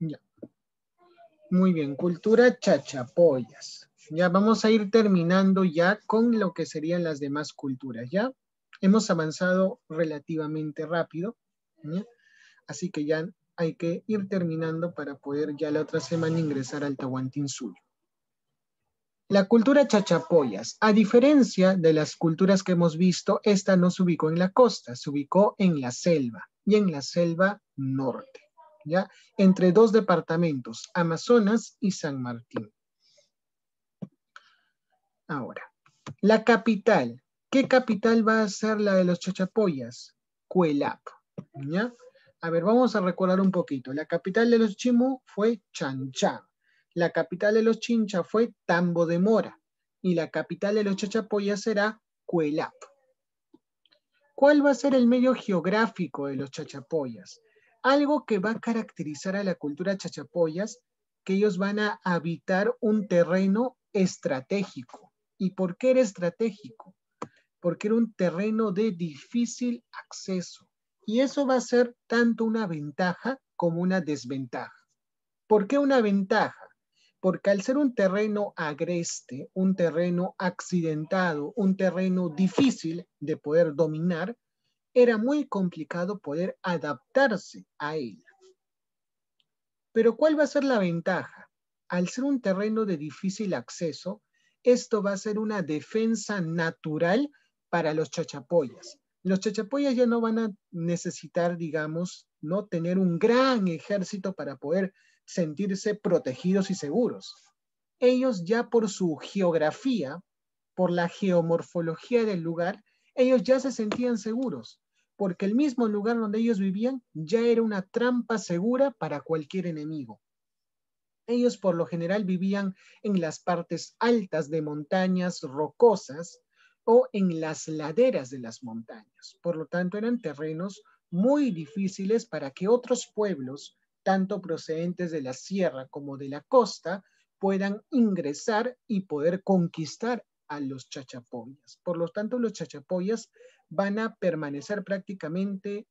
Ya. Muy bien, cultura chachapoyas. Ya vamos a ir terminando ya con lo que serían las demás culturas, ¿ya? Hemos avanzado relativamente rápido, así que ya hay que ir terminando para poder ya la otra semana ingresar al Tahuantinsuyo. La cultura chachapoyas, a diferencia de las culturas que hemos visto, esta no se ubicó en la costa, se ubicó en la selva y en la selva norte entre dos departamentos, Amazonas y San Martín. Ahora, la capital. ¿Qué capital va a ser la de los chachapoyas? Cuelap. A ver, vamos a recordar un poquito. La capital de los Chimú fue Chancha La capital de los Chincha fue Tambo de Mora. Y la capital de los Chachapoyas será Cuelap. ¿Cuál va a ser el medio geográfico de los Chachapoyas? algo que va a caracterizar a la cultura chachapoyas, que ellos van a habitar un terreno estratégico. ¿Y por qué era estratégico? Porque era un terreno de difícil acceso. Y eso va a ser tanto una ventaja como una desventaja. ¿Por qué una ventaja? Porque al ser un terreno agreste, un terreno accidentado, un terreno difícil de poder dominar, era muy complicado poder adaptarse a ella. Pero ¿cuál va a ser la ventaja? Al ser un terreno de difícil acceso, esto va a ser una defensa natural para los chachapoyas. Los chachapoyas ya no van a necesitar, digamos, no tener un gran ejército para poder sentirse protegidos y seguros. Ellos ya por su geografía, por la geomorfología del lugar, ellos ya se sentían seguros porque el mismo lugar donde ellos vivían ya era una trampa segura para cualquier enemigo. Ellos por lo general vivían en las partes altas de montañas rocosas o en las laderas de las montañas. Por lo tanto, eran terrenos muy difíciles para que otros pueblos, tanto procedentes de la sierra como de la costa, puedan ingresar y poder conquistar a los chachapoyas. Por lo tanto, los chachapoyas van a permanecer prácticamente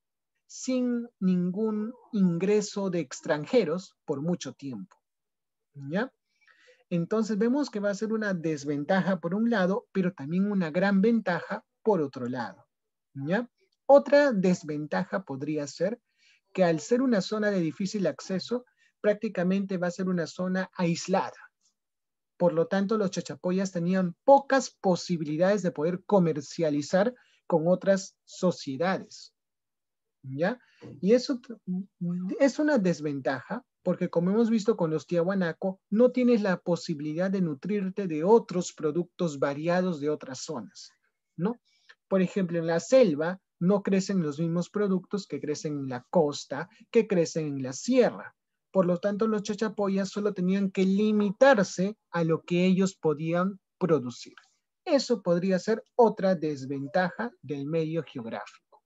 sin ningún ingreso de extranjeros por mucho tiempo. ¿Ya? Entonces vemos que va a ser una desventaja por un lado, pero también una gran ventaja por otro lado. ¿Ya? Otra desventaja podría ser que al ser una zona de difícil acceso, prácticamente va a ser una zona aislada. Por lo tanto, los chachapoyas tenían pocas posibilidades de poder comercializar con otras sociedades. ¿Ya? Y eso es una desventaja porque como hemos visto con los tiahuanaco, no tienes la posibilidad de nutrirte de otros productos variados de otras zonas, ¿no? Por ejemplo, en la selva no crecen los mismos productos que crecen en la costa, que crecen en la sierra. Por lo tanto, los chachapoyas solo tenían que limitarse a lo que ellos podían producir. Eso podría ser otra desventaja del medio geográfico.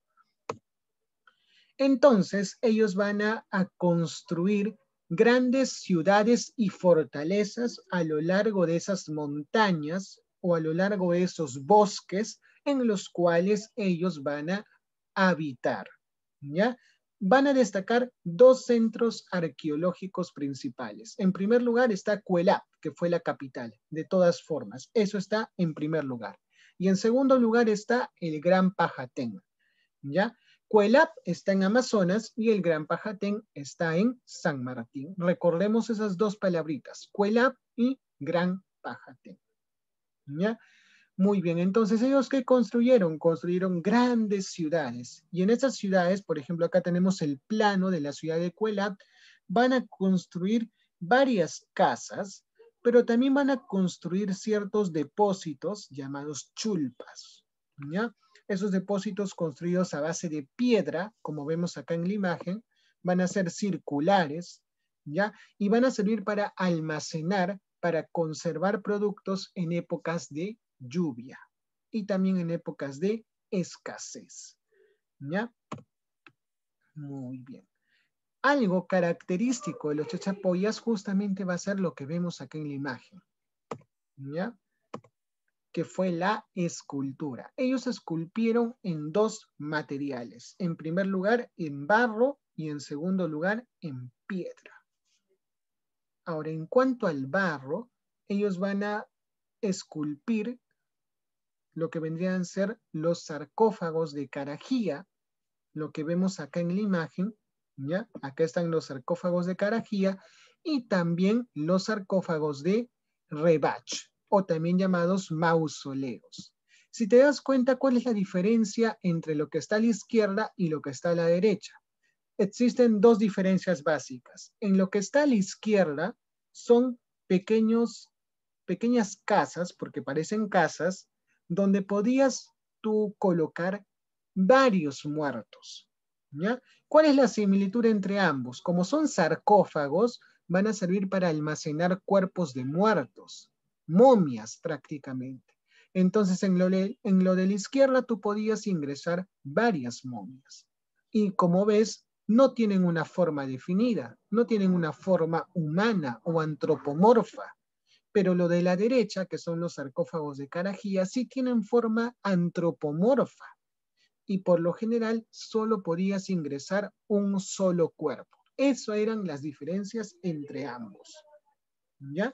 Entonces, ellos van a, construir grandes ciudades y fortalezas a lo largo de esas montañas o a lo largo de esos bosques en los cuales ellos van a habitar. ¿Ya? van a destacar dos centros arqueológicos principales. En primer lugar está Cuelap, que fue la capital, de todas formas. Eso está en primer lugar. Y en segundo lugar está el Gran Pajatén. ¿Ya? Cuelap está en Amazonas y el Gran Pajatén está en San Martín. Recordemos esas dos palabritas, Cuelap y Gran Pajatén. ¿Ya? Muy bien, entonces ellos que construyeron? Construyeron grandes ciudades. Y en esas ciudades, por ejemplo, acá tenemos el plano de la ciudad de Cuelap, van a construir varias casas, pero también van a construir ciertos depósitos llamados chulpas. ¿ya? Esos depósitos construidos a base de piedra, como vemos acá en la imagen, van a ser circulares, ¿ya? Y van a servir para almacenar, para conservar productos en épocas de lluvia y también en épocas de escasez. ¿Ya? Muy bien. Algo característico de los chachapoyas justamente va a ser lo que vemos acá en la imagen. ¿Ya? que fue la escultura. Ellos esculpieron en dos materiales. En primer lugar, en barro y en segundo lugar, en piedra. Ahora, en cuanto al barro, ellos van a esculpir lo que vendrían a ser los sarcófagos de Carajía, lo que vemos acá en la imagen, ¿ya? Acá están los sarcófagos de Carajía y también los sarcófagos de Rebach, o también llamados mausoleos. Si te das cuenta, ¿cuál es la diferencia entre lo que está a la izquierda y lo que está a la derecha? Existen dos diferencias básicas. En lo que está a la izquierda son pequeños, pequeñas casas, porque parecen casas, donde podías tú colocar varios muertos. ¿Cuál es la similitud entre ambos? Como son sarcófagos, van a servir para almacenar cuerpos de muertos, momias prácticamente. Entonces, en en lo de la izquierda tú podías ingresar varias momias. Y como ves, no tienen una forma definida, no tienen una forma humana o antropomorfa pero lo de la derecha, que son los sarcófagos de Carajía, sí tienen forma antropomorfa y por lo general solo podías ingresar un solo cuerpo. Eso eran las diferencias entre ambos. ¿Ya?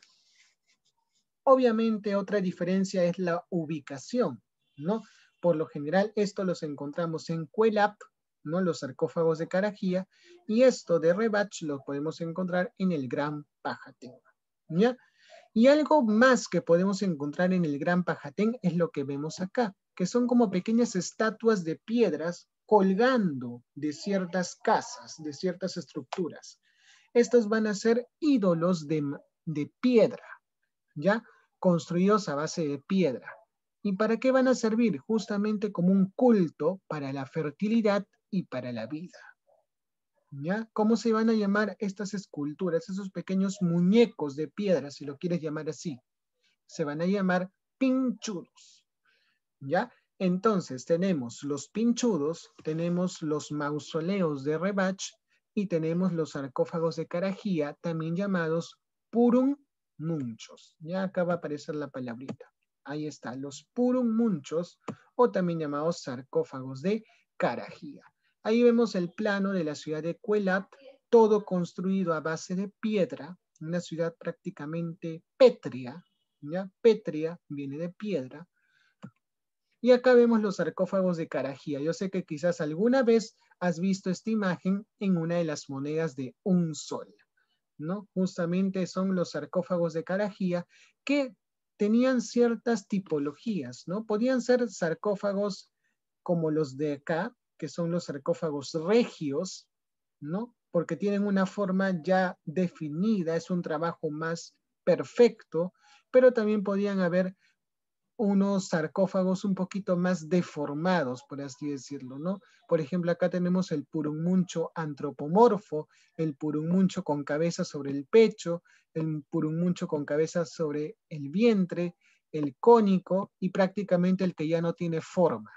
Obviamente otra diferencia es la ubicación, ¿no? Por lo general esto los encontramos en Cuelap, ¿no? Los sarcófagos de Carajía y esto de Rebach lo podemos encontrar en el Gran Pájaro. ¿Ya? Y algo más que podemos encontrar en el Gran Pajatén es lo que vemos acá, que son como pequeñas estatuas de piedras colgando de ciertas casas, de ciertas estructuras. Estos van a ser ídolos de, de piedra, ¿ya? Construidos a base de piedra. ¿Y para qué van a servir? Justamente como un culto para la fertilidad y para la vida. ¿ya? ¿Cómo se van a llamar estas esculturas, esos pequeños muñecos de piedra, si lo quieres llamar así? Se van a llamar pinchudos, ¿ya? Entonces tenemos los pinchudos, tenemos los mausoleos de Rebach y tenemos los sarcófagos de Carajía, también llamados purum munchos. Ya acá va a aparecer la palabrita. Ahí está, los purum munchos o también llamados sarcófagos de Carajía. Ahí vemos el plano de la ciudad de Cuelap, todo construido a base de piedra, una ciudad prácticamente petria, ¿ya? Pétrea viene de piedra. Y acá vemos los sarcófagos de Carajía. Yo sé que quizás alguna vez has visto esta imagen en una de las monedas de un sol, ¿no? Justamente son los sarcófagos de Carajía que tenían ciertas tipologías, ¿no? Podían ser sarcófagos como los de acá, que son los sarcófagos regios, ¿no? Porque tienen una forma ya definida, es un trabajo más perfecto, pero también podían haber unos sarcófagos un poquito más deformados, por así decirlo, ¿no? Por ejemplo, acá tenemos el purumuncho antropomorfo, el purumuncho con cabeza sobre el pecho, el purunmuncho con cabeza sobre el vientre, el cónico y prácticamente el que ya no tiene forma,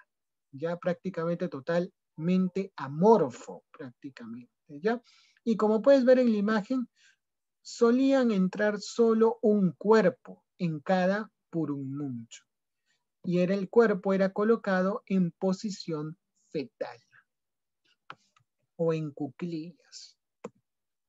ya prácticamente totalmente amorfo, prácticamente, ¿ya? Y como puedes ver en la imagen, solían entrar solo un cuerpo en cada purumuncho. Y era el cuerpo era colocado en posición fetal o en cuclillas.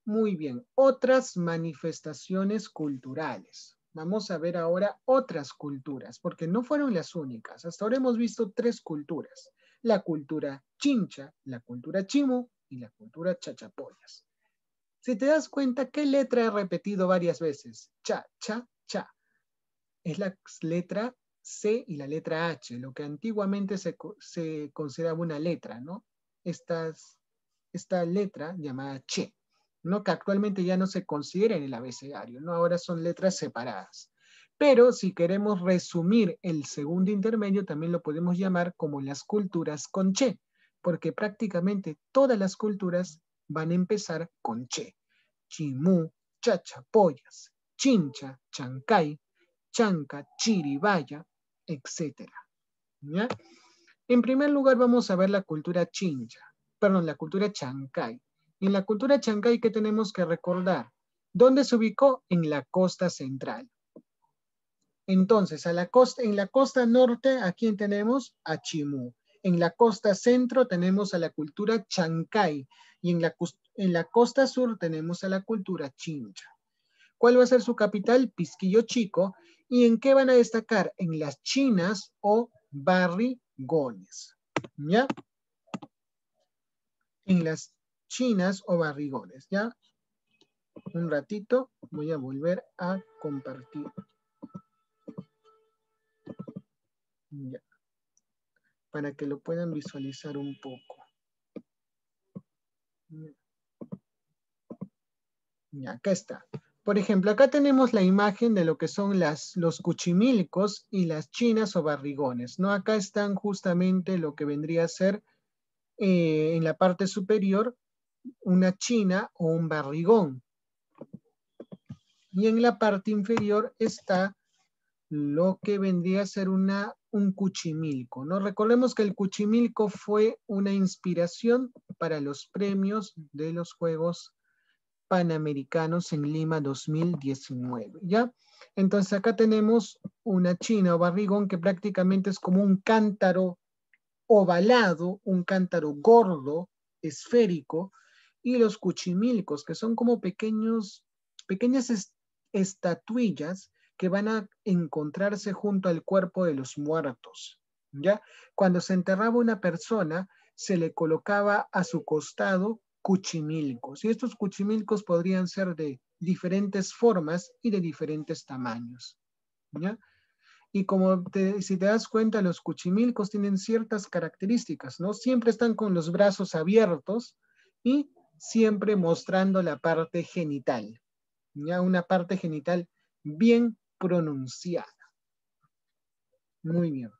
Muy bien, otras manifestaciones culturales vamos a ver ahora otras culturas, porque no fueron las únicas. Hasta ahora hemos visto tres culturas, la cultura chincha, la cultura chimo y la cultura chachapoyas. Si te das cuenta, ¿qué letra he repetido varias veces? Cha, cha, cha. Es la letra C y la letra H, lo que antiguamente se, consideraba una letra, ¿no? esta letra llamada che. ¿no? que actualmente ya no se considera en el abecedario, ¿no? ahora son letras separadas. Pero si queremos resumir el segundo intermedio, también lo podemos llamar como las culturas con che, porque prácticamente todas las culturas van a empezar con che. Chimú, chachapoyas, chincha, chancay, chanca, chiribaya, etc. En primer lugar vamos a ver la cultura chincha, perdón, la cultura chancay. En la cultura chancay, ¿qué tenemos que recordar? ¿Dónde se ubicó? En la costa central. Entonces, en la costa norte, ¿a quién tenemos? A Chimú. En la costa centro tenemos a la cultura chancay y en la, costa sur tenemos a la cultura chincha. ¿Cuál va a ser su capital? Pisquillo Chico. ¿Y en qué van a destacar? En las chinas o barrigones. ¿Ya? En las chinas o barrigones, ¿ya? Un ratito, voy a volver a compartir. Para que lo puedan visualizar un poco. Ya, acá está. Por ejemplo, acá tenemos la imagen de lo que son las, los cuchimilcos y las chinas o barrigones, ¿no? Acá están justamente lo que vendría a ser eh, en la parte superior una china o un barrigón. Y en la parte inferior está lo que vendría a ser una, un cuchimilco. ¿no? Recordemos que el cuchimilco fue una inspiración para los premios de los Juegos Panamericanos en Lima 2019. ¿ya? Entonces acá tenemos una china o barrigón que prácticamente es como un cántaro ovalado, un cántaro gordo, esférico, y los cuchimilcos, que son como pequeños, pequeñas estatuillas que van a encontrarse junto al cuerpo de los muertos. ¿ya? Cuando se enterraba una persona, se le colocaba a su costado cuchimilcos. Y estos cuchimilcos podrían ser de diferentes formas y de diferentes tamaños. ¿ya? Y como si te das cuenta, los cuchimilcos tienen ciertas características, ¿no? Siempre están con los brazos abiertos y siempre mostrando la parte genital, ¿ya? una parte genital bien pronunciada. Muy bien.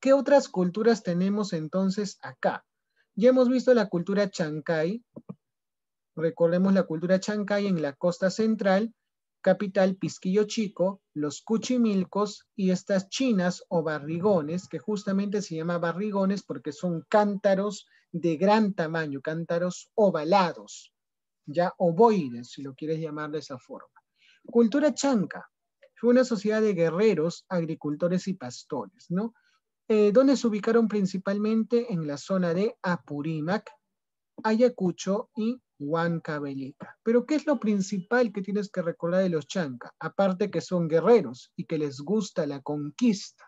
¿Qué otras culturas tenemos entonces acá? Ya hemos visto la cultura Chancay. Recordemos la cultura Chancay en la costa central, capital Pisquillo Chico, los cuchimilcos y estas chinas o barrigones, que justamente se llama barrigones porque son cántaros de gran tamaño, cántaros ovalados, ya ovoides, si lo quieres llamar de esa forma. Cultura chanca fue una sociedad de guerreros, agricultores y pastores, ¿no? Eh, donde se ubicaron principalmente en la zona de Apurímac, Ayacucho y Huancavelica. Pero ¿qué es lo principal que tienes que recordar de los chanca? Aparte que son guerreros y que les gusta la conquista,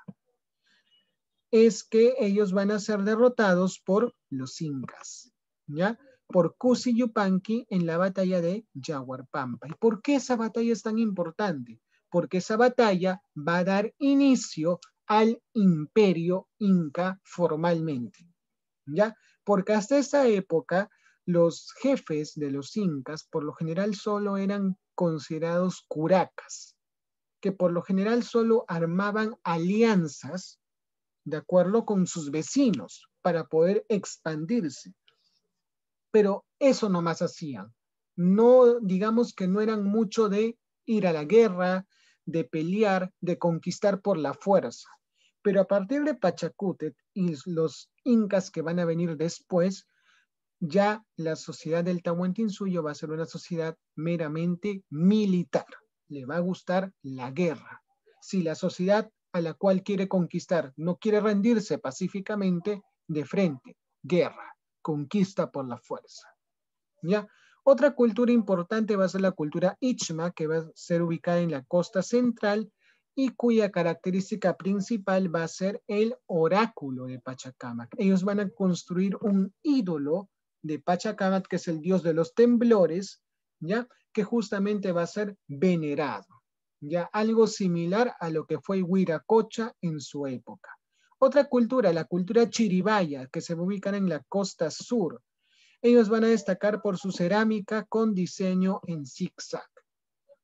es que ellos van a ser derrotados por los incas, ¿ya? Por Cusi Yupanqui en la batalla de Pampa. ¿Y por qué esa batalla es tan importante? Porque esa batalla va a dar inicio al imperio inca formalmente, ¿ya? Porque hasta esa época los jefes de los incas por lo general solo eran considerados curacas, que por lo general solo armaban alianzas de acuerdo con sus vecinos, para poder expandirse. Pero eso no más hacían. No, digamos que no eran mucho de ir a la guerra, de pelear, de conquistar por la fuerza. Pero a partir de Pachacutet y los incas que van a venir después, ya la sociedad del Tahuantinsuyo va a ser una sociedad meramente militar. Le va a gustar la guerra. Si la sociedad a la cual quiere conquistar. No quiere rendirse pacíficamente de frente. Guerra, conquista por la fuerza. ¿Ya? Otra cultura importante va a ser la cultura Ichma, que va a ser ubicada en la costa central y cuya característica principal va a ser el oráculo de Pachacamac. Ellos van a construir un ídolo de Pachacamac, que es el dios de los temblores, ¿ya? que justamente va a ser venerado ya algo similar a lo que fue Huiracocha en su época. Otra cultura, la cultura chiribaya, que se ubican en la costa sur. Ellos van a destacar por su cerámica con diseño en zigzag.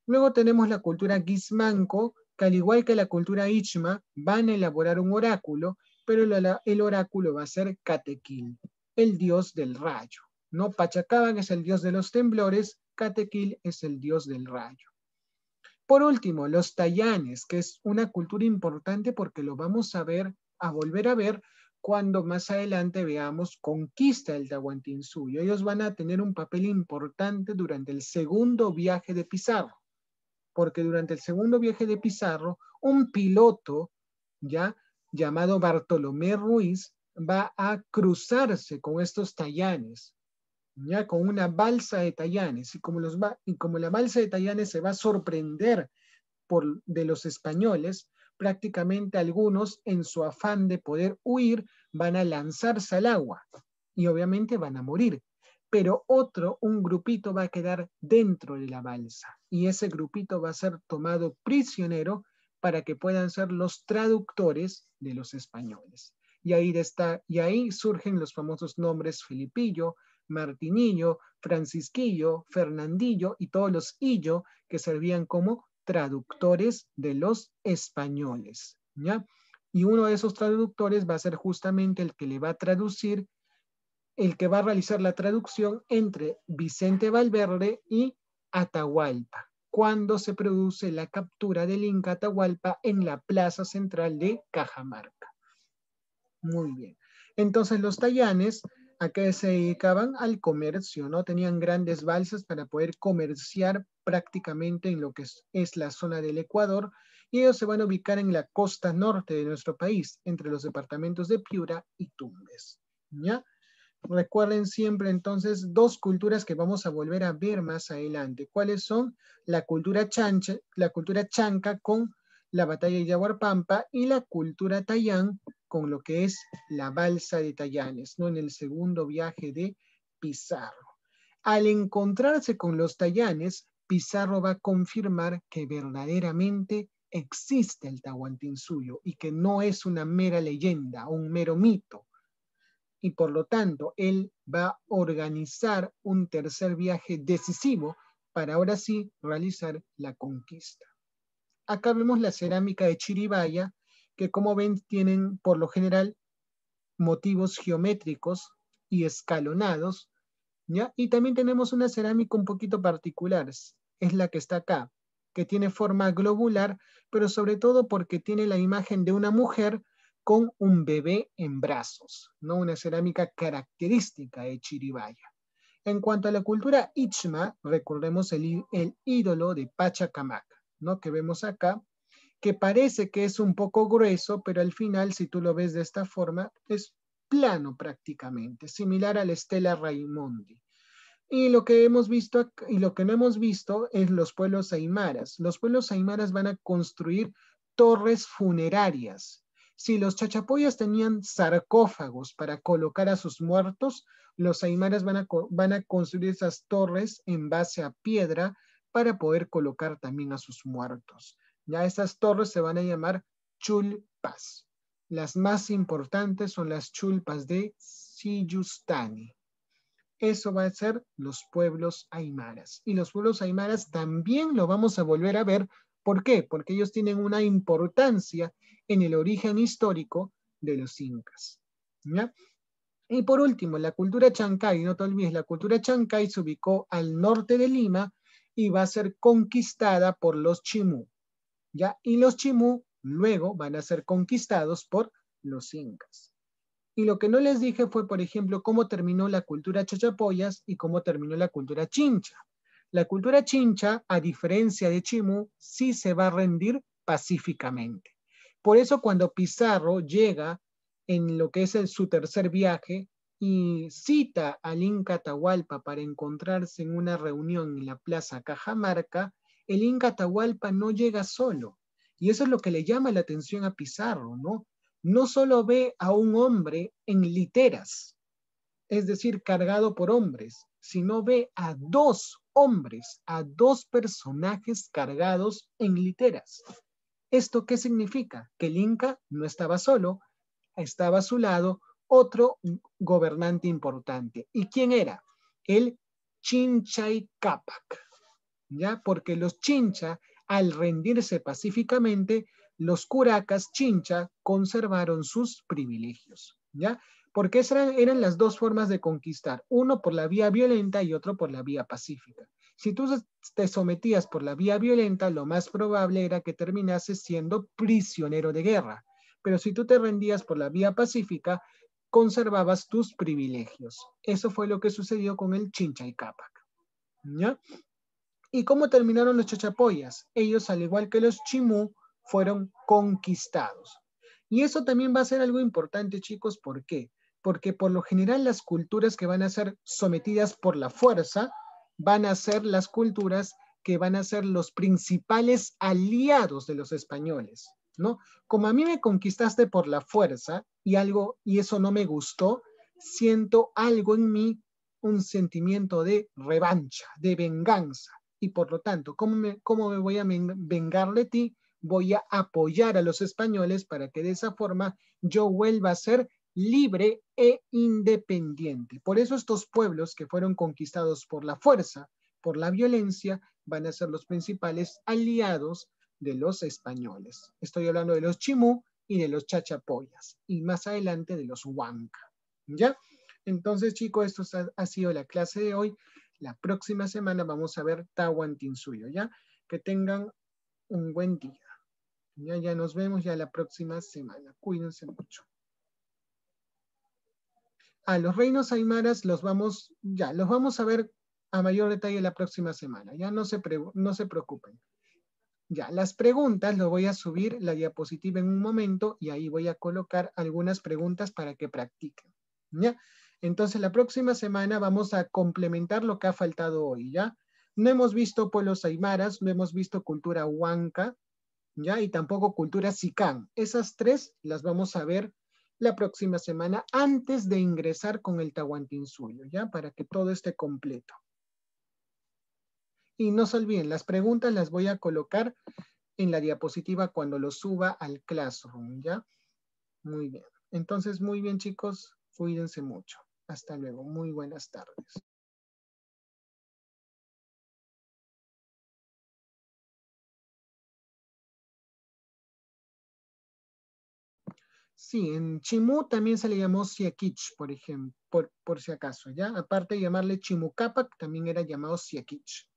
Luego tenemos la cultura guismanco, que al igual que la cultura ichma, van a elaborar un oráculo, pero el oráculo va a ser Catequil, el dios del rayo. No Pachacaban es el dios de los temblores, Catequil es el dios del rayo. Por último, los tallanes, que es una cultura importante porque lo vamos a ver, a volver a ver cuando más adelante veamos conquista del Tahuantinsuyo. Ellos van a tener un papel importante durante el segundo viaje de Pizarro, porque durante el segundo viaje de Pizarro, un piloto ya llamado Bartolomé Ruiz va a cruzarse con estos tallanes con una balsa de Tallanes. Y como, los va, y como la balsa de Tallanes se va a sorprender por, de los españoles, prácticamente algunos en su afán de poder huir van a lanzarse al agua y obviamente van a morir. Pero otro, un grupito va a quedar dentro de la balsa y ese grupito va a ser tomado prisionero para que puedan ser los traductores de los españoles. Y ahí, está, y ahí surgen los famosos nombres Filipillo, Martinillo, Francisquillo, Fernandillo y todos los Illo que servían como traductores de los españoles. ¿ya? Y uno de esos traductores va a ser justamente el que le va a traducir, el que va a realizar la traducción entre Vicente Valverde y Atahualpa, cuando se produce la captura del Inca Atahualpa en la plaza central de Cajamarca. Muy bien. Entonces los tallanes a qué se dedicaban al comercio, ¿no? Tenían grandes balsas para poder comerciar prácticamente en lo que es, la zona del Ecuador y ellos se van a ubicar en la costa norte de nuestro país, entre los departamentos de Piura y Tumbes, ¿ya? Recuerden siempre entonces dos culturas que vamos a volver a ver más adelante. ¿Cuáles son? La cultura chancha, la cultura chanca con la batalla de Yaguarpampa y la cultura Tayán con lo que es la balsa de Tayanes, ¿no? En el segundo viaje de Pizarro. Al encontrarse con los Tayanes, Pizarro va a confirmar que verdaderamente existe el Suyo y que no es una mera leyenda, un mero mito. Y por lo tanto, él va a organizar un tercer viaje decisivo para ahora sí realizar la conquista. Acá vemos la cerámica de Chiribaya, que como ven tienen por lo general motivos geométricos y escalonados, ¿ya? Y también tenemos una cerámica un poquito particular, es la que está acá, que tiene forma globular, pero sobre todo porque tiene la imagen de una mujer con un bebé en brazos, ¿no? Una cerámica característica de Chiribaya. En cuanto a la cultura Ichma, recordemos el, el ídolo de Pachacamac. Que vemos acá, que parece que es un poco grueso, pero al final, si tú lo ves de esta forma, es plano prácticamente, similar a la estela Raimondi. Y lo que hemos visto y lo que no hemos visto es los pueblos aymaras. Los pueblos aymaras van a construir torres funerarias. Si los chachapoyas tenían sarcófagos para colocar a sus muertos, los aymaras van a, van a construir esas torres en base a piedra para poder colocar también a sus muertos. Ya esas torres se van a llamar chulpas. Las más importantes son las chulpas de Siyustani. Eso va a ser los pueblos aymaras. Y los pueblos aymaras también lo vamos a volver a ver. ¿Por qué? Porque ellos tienen una importancia en el origen histórico de los incas. Y por último, la cultura chancay, no te olvides, la cultura chancay se ubicó al norte de Lima y va a ser conquistada por los Chimú. ¿ya? Y los Chimú luego van a ser conquistados por los incas. Y lo que no les dije fue, por ejemplo, cómo terminó la cultura chachapoyas y cómo terminó la cultura chincha. La cultura chincha, a diferencia de Chimú, sí se va a rendir pacíficamente. Por eso cuando Pizarro llega en lo que es su tercer viaje, y cita al Inca Atahualpa para encontrarse en una reunión en la Plaza Cajamarca, el Inca Atahualpa no llega solo. Y eso es lo que le llama la atención a Pizarro, ¿no? No solo ve a un hombre en literas, es decir, cargado por hombres, sino ve a dos hombres, a dos personajes cargados en literas. ¿Esto qué significa? Que el Inca no estaba solo, estaba a su lado otro gobernante importante. ¿Y quién era? El Chinchay Capac. ¿Ya? Porque los Chincha, al rendirse pacíficamente, los curacas Chincha conservaron sus privilegios. ¿Ya? Porque eran, eran las dos formas de conquistar, uno por la vía violenta y otro por la vía pacífica. Si tú te sometías por la vía violenta, lo más probable era que terminases siendo prisionero de guerra pero si tú te rendías por la vía pacífica, conservabas tus privilegios. Eso fue lo que sucedió con el chincha y ¿Ya? ¿Y cómo terminaron los chachapoyas? Ellos, al igual que los chimú, fueron conquistados. Y eso también va a ser algo importante, chicos, ¿por qué? Porque por lo general las culturas que van a ser sometidas por la fuerza van a ser las culturas que van a ser los principales aliados de los españoles, ¿no? Como a mí me conquistaste por la fuerza, y algo, y eso no me gustó, siento algo en mí, un sentimiento de revancha, de venganza. Y por lo tanto, ¿cómo me, cómo me voy a vengarle de ti? Voy a apoyar a los españoles para que de esa forma yo vuelva a ser libre e independiente. Por eso estos pueblos que fueron conquistados por la fuerza, por la violencia, van a ser los principales aliados de los españoles. Estoy hablando de los chimú, y de los chachapoyas y más adelante de los huanca. ¿Ya? Entonces, chicos, esto ha, sido la clase de hoy. La próxima semana vamos a ver Tahuantinsuyo, ¿ya? Que tengan un buen día. Ya, ya nos vemos ya la próxima semana. Cuídense mucho. A los reinos aymaras los vamos, ya, los vamos a ver a mayor detalle la próxima semana. Ya no se, no se preocupen. Ya, las preguntas, lo voy a subir la diapositiva en un momento y ahí voy a colocar algunas preguntas para que practiquen. ¿Ya? Entonces, la próxima semana vamos a complementar lo que ha faltado hoy, ¿ya? No hemos visto pueblos aymaras, no hemos visto cultura huanca, ¿ya? Y tampoco cultura sicán. Esas tres las vamos a ver la próxima semana antes de ingresar con el Tahuantinsuyo, ¿ya? Para que todo esté completo. Y no se olviden, las preguntas las voy a colocar en la diapositiva cuando lo suba al Classroom, ¿ya? Muy bien. Entonces, muy bien, chicos. Cuídense mucho. Hasta luego. Muy buenas tardes. Sí, en Chimú también se le llamó Siaquich por ejemplo, por, si acaso, ¿ya? Aparte de llamarle Chimucapac, también era llamado Siakich.